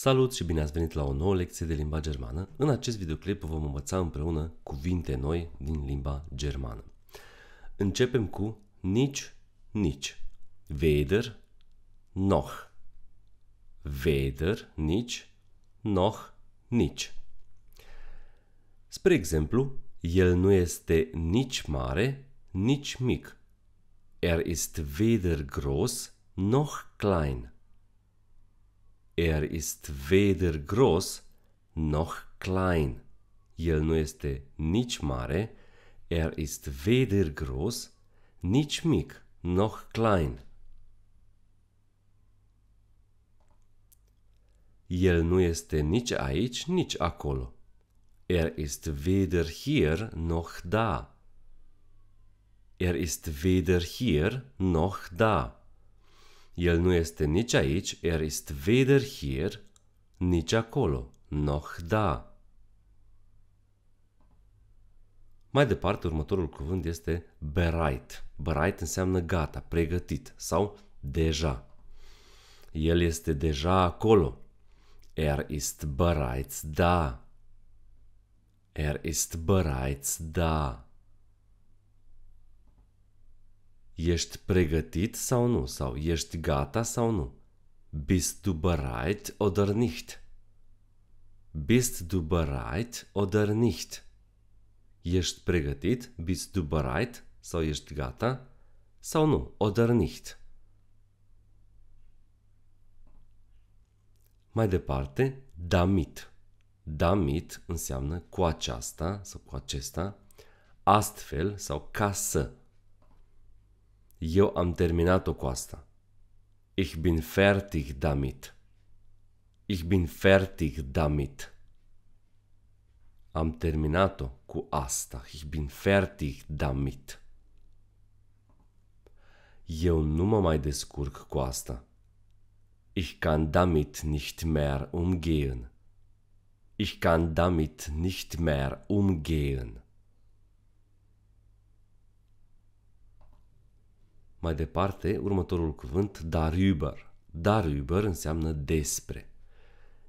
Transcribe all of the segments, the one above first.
Salut și bine ați venit la o nouă lecție de limba germană. În acest videoclip vom învăța împreună cuvinte noi din limba germană. Începem cu nici, nici. Weder, noch. Weder, nici, noch, nici. Spre exemplu, el nu este nici mare, nici mic. Er ist weder groß noch klein. Er ist weder groß noch klein. El nu este nici mare, er ist weder groß, nici mic, noch klein. El nu este nici aici, nici acolo. Er ist weder hier noch da. Er ist weder hier noch da. El nu este nici aici, er ist weder hier, nici acolo, noch da. Mai departe, următorul cuvânt este bereit. Bereit înseamnă gata, pregătit sau deja. El este deja acolo. Er ist bereits da. Er ist bereits da. Ești pregătit sau nu? Sau ești gata sau nu? Bist du bereit oder nicht? Bist du bereit oder nicht? Ești pregătit? Bist du bereit? Sau ești gata? Sau nu? Oder nicht? Mai departe, damit. Damit înseamnă cu aceasta sau cu acesta, astfel sau ca să. Eu am terminat-o cu asta. Ich bin fertig damit. Ich bin fertig damit. Am terminat-o cu asta. Ich bin fertig damit. Eu nu mă mai descurc cu asta. Ich kann damit nicht mehr umgehen. Ich kann damit nicht mehr umgehen. Mai departe, următorul cuvânt, darüber. Darüber înseamnă despre.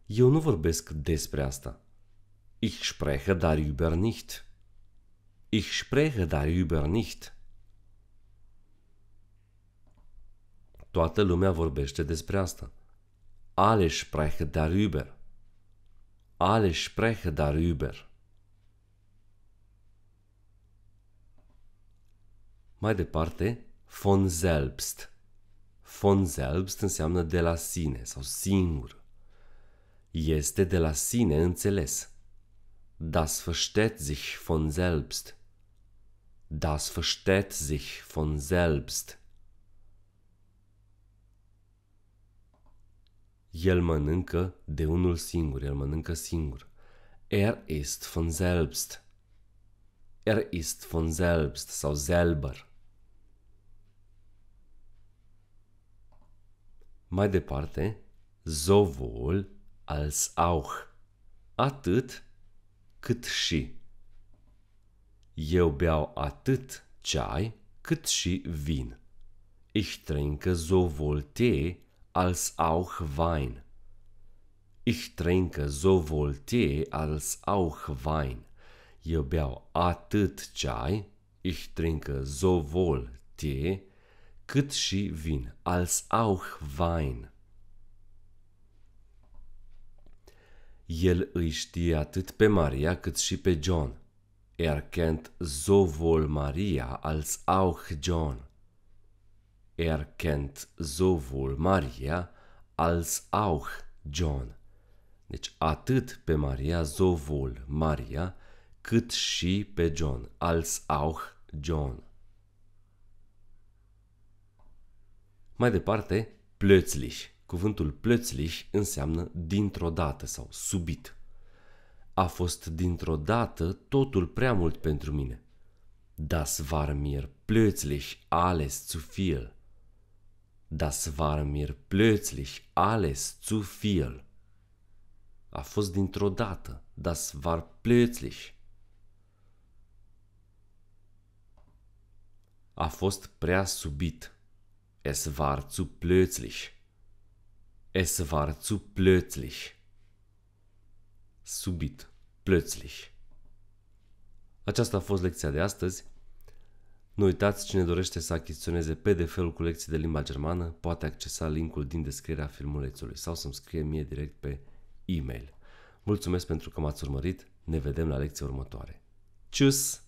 Eu nu vorbesc despre asta. Ich spreche darüber nicht. Ich spreche darüber nicht. Toată lumea vorbește despre asta. Alle spreche darüber. Alle spreche darüber. Mai departe, von selbst. Von selbst înseamnă de la sine sau singur. Este de la sine înțeles. Das versteht sich von selbst. Das versteht sich von selbst. El mănâncă de unul singur, el mănâncă singur. Er ist von selbst. Er ist von selbst sau selber. Mai departe, sowohl als auch. Atât cât și. Eu beau atât ceai cât și vin. Ich trinke sowohl Tee als auch Wein. Ich trinke sowohl Tee als auch Wein. Eu beau atât ceai, ich trinke sowohl Tee Kitschi Wien als auch Wein. El îi știe atât pe Maria cât și pe John. Er kennt sowohl Maria als auch John. Er kennt sowohl Maria als auch John. Deci atât pe Maria, sowohl Maria, cât și pe John, als auch John. Mai departe, plötzlich. Cuvântul plötzlich înseamnă dintr-o dată sau subit. A fost dintr-o dată totul prea mult pentru mine. Das war mir plötzlich alles zu viel. Das war mir plötzlich alles zu viel. A fost dintr-o dată. Das war plötzlich. A fost prea subit. Es war zu plötzlich. Es war zu plötzlich. Subit, plötzlich. Aceasta a fost lecția de astăzi. Nu uitați, cine dorește să achiziționeze PDF-ul cu lecții de limba germană, poate accesa linkul din descrierea filmulețului sau să-mi scrie mie direct pe e-mail. Mulțumesc pentru că m-ați urmărit, ne vedem la lecția următoare. Tschüss!